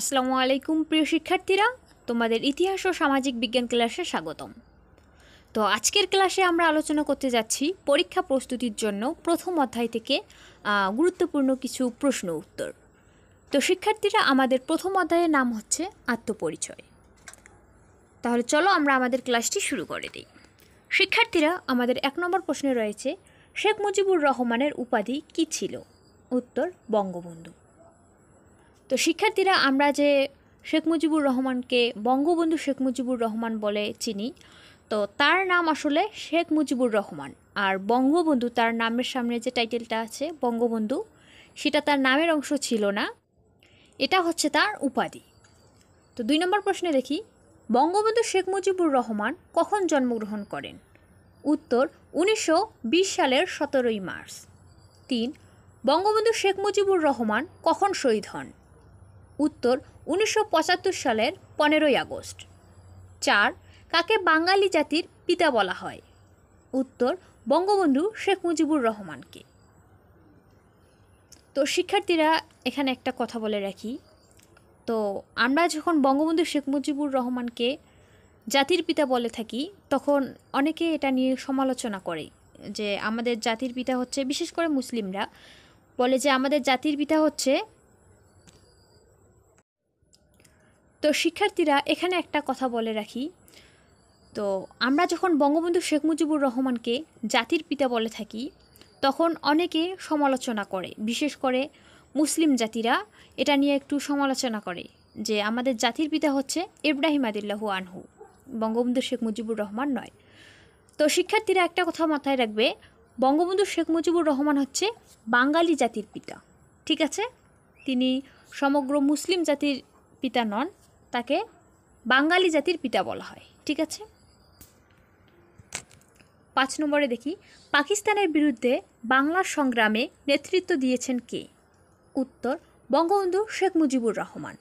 আসসালামু আলাইকুম প্রিয় শিক্ষার্থীরা তোমাদের ইতিহাস ও সামাজিক বিজ্ঞান ক্লাসে স্বাগতম তো আজকের ক্লাসে আমরা আলোচনা করতে যাচ্ছি পরীক্ষা প্রস্তুতির জন্য প্রথম অধ্যায় থেকে গুরুত্বপূর্ণ কিছু প্রশ্ন উত্তর তো শিক্ষার্থীরা আমাদের প্রথম অধ্যায়ের নাম হচ্ছে আত্মপরিচয় তাহলে চলো আমরা আমাদের ক্লাসটি শুরু করে দিই শিক্ষার্থীরা আমাদের এক নম্বর প্রশ্নে রয়েছে শেখ মুজিবুর রহমানের উপাধি কি ছিল উত্তর বঙ্গবন্ধু তো শিক্ষার্থীরা আমরা যে শেখ মুজিবুর রহমানকে বঙ্গবন্ধু শেখ মুজিবুর রহমান বলে চিনি তো তার নাম আসলে শেখ মুজিবুর রহমান আর বঙ্গবন্ধু তার নামের সামনে যে টাইটেলটা আছে বঙ্গবন্ধু সেটা তার নামের অংশ ছিল না এটা হচ্ছে তার উপাধি তো দুই নম্বর প্রশ্নে দেখি বঙ্গবন্ধু শেখ মুজিবুর রহমান কখন জন্মগ্রহণ করেন উত্তর উনিশশো সালের সতেরোই মার্চ তিন বঙ্গবন্ধু শেখ মুজিবুর রহমান কখন শহীদ হন উত্তর উনিশশো সালের পনেরোই আগস্ট চার কাকে বাঙালি জাতির পিতা বলা হয় উত্তর বঙ্গবন্ধু শেখ মুজিবুর রহমানকে তো শিক্ষার্থীরা এখানে একটা কথা বলে রাখি তো আমরা যখন বঙ্গবন্ধু শেখ মুজিবুর রহমানকে জাতির পিতা বলে থাকি তখন অনেকে এটা নিয়ে সমালোচনা করে যে আমাদের জাতির পিতা হচ্ছে বিশেষ করে মুসলিমরা বলে যে আমাদের জাতির পিতা হচ্ছে তো শিক্ষার্থীরা এখানে একটা কথা বলে রাখি তো আমরা যখন বঙ্গবন্ধু শেখ মুজিবুর রহমানকে জাতির পিতা বলে থাকি তখন অনেকে সমালোচনা করে বিশেষ করে মুসলিম জাতিরা এটা নিয়ে একটু সমালোচনা করে যে আমাদের জাতির পিতা হচ্ছে ইব্রাহিম আদিল্লাহ আনহু বঙ্গবন্ধু শেখ মুজিবুর রহমান নয় তো শিক্ষার্থীরা একটা কথা মাথায় রাখবে বঙ্গবন্ধু শেখ মুজিবুর রহমান হচ্ছে বাঙালি জাতির পিতা ঠিক আছে তিনি সমগ্র মুসলিম জাতির পিতা নন তাকে বাঙালি জাতির পিতা বলা হয় ঠিক আছে পাঁচ নম্বরে দেখি পাকিস্তানের বিরুদ্ধে বাংলার সংগ্রামে নেতৃত্ব দিয়েছেন কে উত্তর বঙ্গবন্ধু শেখ মুজিবুর রহমান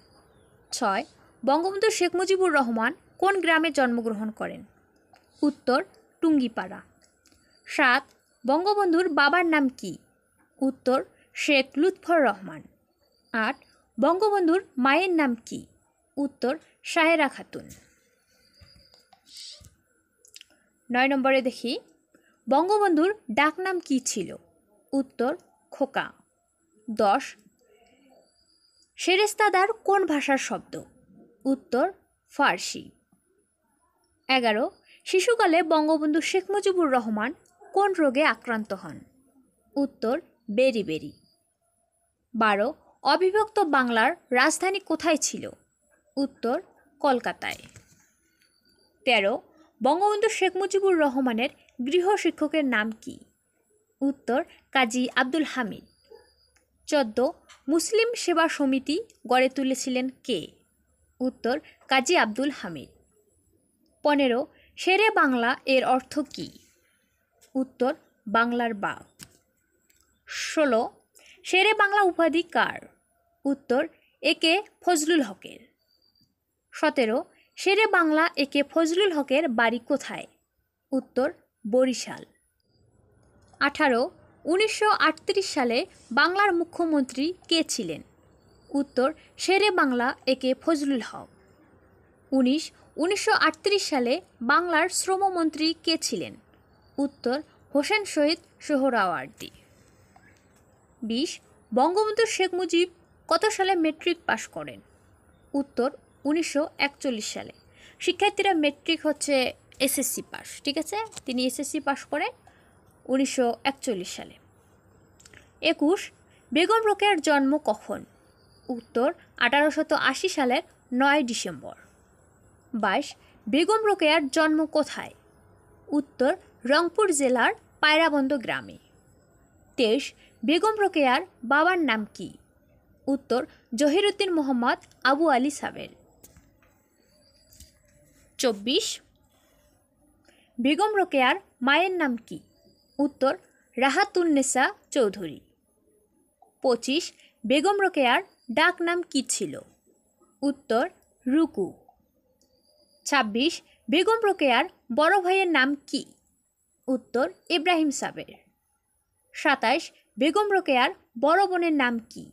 ছয় বঙ্গবন্ধু শেখ মুজিবুর রহমান কোন গ্রামে জন্মগ্রহণ করেন উত্তর টুঙ্গিপাড়া সাত বঙ্গবন্ধুর বাবার নাম কি উত্তর শেখ লুৎফর রহমান আট বঙ্গবন্ধুর মায়ের নাম কী উত্তর সাহেরা খাতুন নয় নম্বরে দেখি বঙ্গবন্ধুর ডাকনাম কি ছিল উত্তর খোকা দশ সেরেস্তাদার কোন ভাষার শব্দ উত্তর ফার্সি এগারো শিশুকালে বঙ্গবন্ধু শেখ মুজিবুর রহমান কোন রোগে আক্রান্ত হন উত্তর বেরি বেরি বারো অবিভক্ত বাংলার রাজধানী কোথায় ছিল উত্তর কলকাতায় তেরো বঙ্গবন্ধু শেখ মুজিবুর রহমানের গৃহ শিক্ষকের নাম কি উত্তর কাজী আব্দুল হামিদ চোদ্দ মুসলিম সেবা সমিতি গড়ে তুলেছিলেন কে উত্তর কাজী আব্দুল হামিদ পনেরো শেরে বাংলা এর অর্থ কী উত্তর বাংলার বা ষোলো শেরে বাংলা উপাধি কার উত্তর এ কে ফজলুল হকের সতেরো শেরে বাংলা একে ফজলুল হকের বাড়ি কোথায় উত্তর বরিশাল আঠারো উনিশশো সালে বাংলার মুখ্যমন্ত্রী কে ছিলেন উত্তর শেরে বাংলা একে ফজলুল হক উনিশ উনিশশো সালে বাংলার শ্রমমন্ত্রী কে ছিলেন উত্তর হোসেন শহীদ সোহরাওয়ার্দী বিশ বঙ্গবন্ধু শেখ মুজিব কত সালে মেট্রিক পাশ করেন উত্তর উনিশশো সালে শিক্ষার্থীরা মেট্রিক হচ্ছে এসএসসি পাস ঠিক আছে তিনি এসএসসি পাস করে উনিশশো সালে একুশ বেগম রোকেয়ার জন্ম কখন উত্তর আঠারোশত আশি সালের নয় ডিসেম্বর বাইশ বেগম রোকেয়ার জন্ম কোথায় উত্তর রংপুর জেলার পায়রাবন্দ গ্রামে তেইশ বেগম রোকেয়ার বাবার নাম কি উত্তর জহিরুদ্দিন মোহাম্মদ আবু আলী সাবের চব্বিশ বেগম রোকেয়ার মায়ের নাম কি উত্তর রাহাতুন্নেসা চৌধুরী পঁচিশ বেগম রোকেয়ার ডাক নাম কি ছিল উত্তর রুকু ২৬ বেগম রোকেয়ার বড় ভাইয়ের নাম কি উত্তর ইব্রাহিম সাবের সাতাশ বেগম রোকেয়ার বড় বোনের নাম কি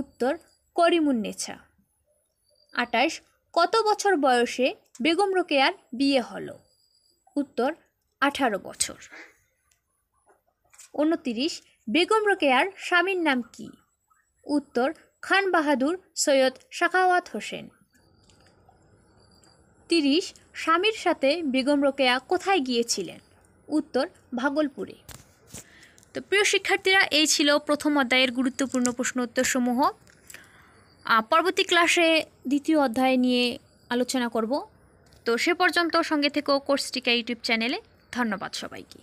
উত্তর করিমুন্নেছা আটাশ কত বছর বয়সে বেগম রোকেয়ার বিয়ে হলো উত্তর আঠারো বছর উনতিরিশ বেগম রোকেয়ার স্বামীর নাম কি উত্তর খান বাহাদুর সৈয়দ শাখাওয়াত হোসেন তিরিশ স্বামীর সাথে বেগম রোকেয়া কোথায় গিয়েছিলেন উত্তর ভাগলপুরে তো প্রিয় শিক্ষার্থীরা এই ছিল প্রথম অধ্যায়ের গুরুত্বপূর্ণ প্রশ্ন উত্তরসমূহ পরবর্তী ক্লাসে দ্বিতীয় অধ্যায় নিয়ে আলোচনা করবো তো সে পর্যন্ত সঙ্গে থেকেও কোর্সটিকা ইউটিউব চ্যানেলে ধন্যবাদ সবাইকে